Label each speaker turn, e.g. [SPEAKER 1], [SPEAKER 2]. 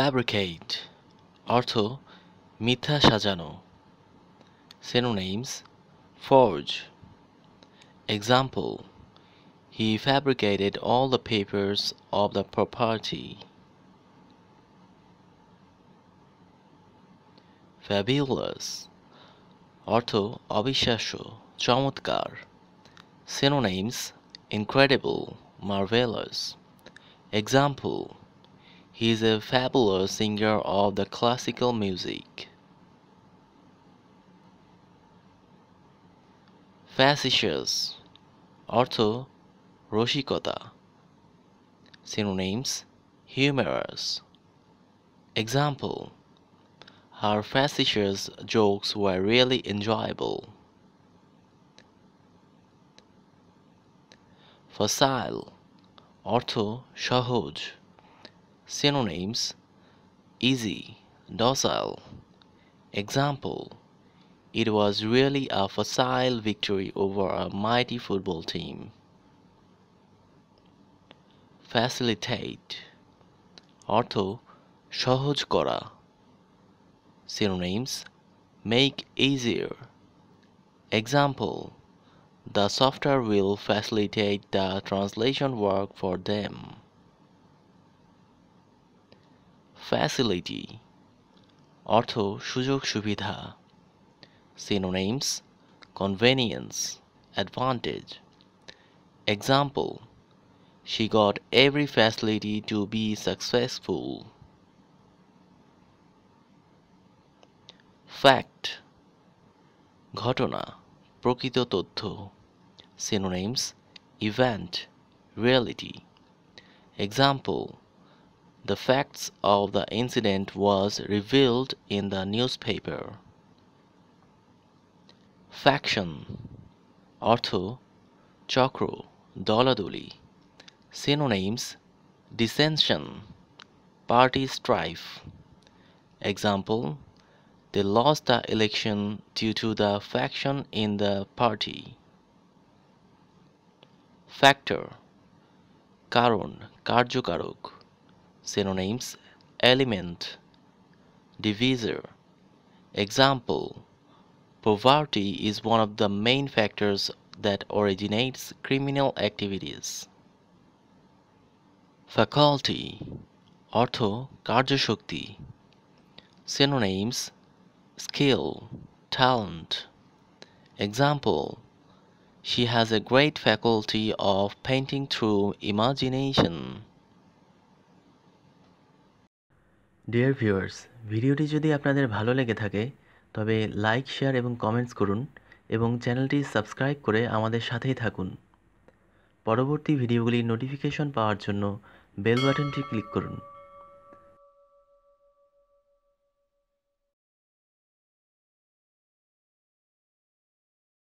[SPEAKER 1] fabricate অর্থ মিথ্যা সাজানো synonyms forge example he fabricated all the papers of the property fabulous অর্থ অবিশ্বাস্য চমৎকার synonyms incredible marvelous example he is a fabulous singer of the classical music. facetious অর্থ Roshikota synonyms humorous example her facetious jokes were really enjoyable facile অর্থ সহজ Synonyms Easy, docile. Example It was really a facile victory over a mighty football team. Facilitate auto, সহজ Synonyms Make easier. Example The software will facilitate the translation work for them. Facility অর্থ সুযোগ সুবিধা synonyms convenience advantage example She got every facility to be successful. Fact ঘটনা প্রকৃত তথ্য synonyms event reality example The facts of the incident was revealed in the newspaper. Faction Ortho Chokro Doladuli Synonyms Dissension Party strife Example They lost the election due to the faction in the party. Factor Karun Karjukaruk synonyms element divisor example poverty is one of the main factors that originates criminal activities faculty ortho karjashakti synonyms skill talent example she has a great faculty of painting through imagination dear viewers ভিডিওটি যদি আপনাদের ভালো লেগে থাকে তবে like share এবং comments করুন এবং চ্যানেলটি সাবস্ক্রাইব করে আমাদের সাথেই থাকুন পরবর্তী ভিডিওগুলির নোটিফিকেশন পাওয়ার জন্য বেল বাটনটি ক্লিক করুন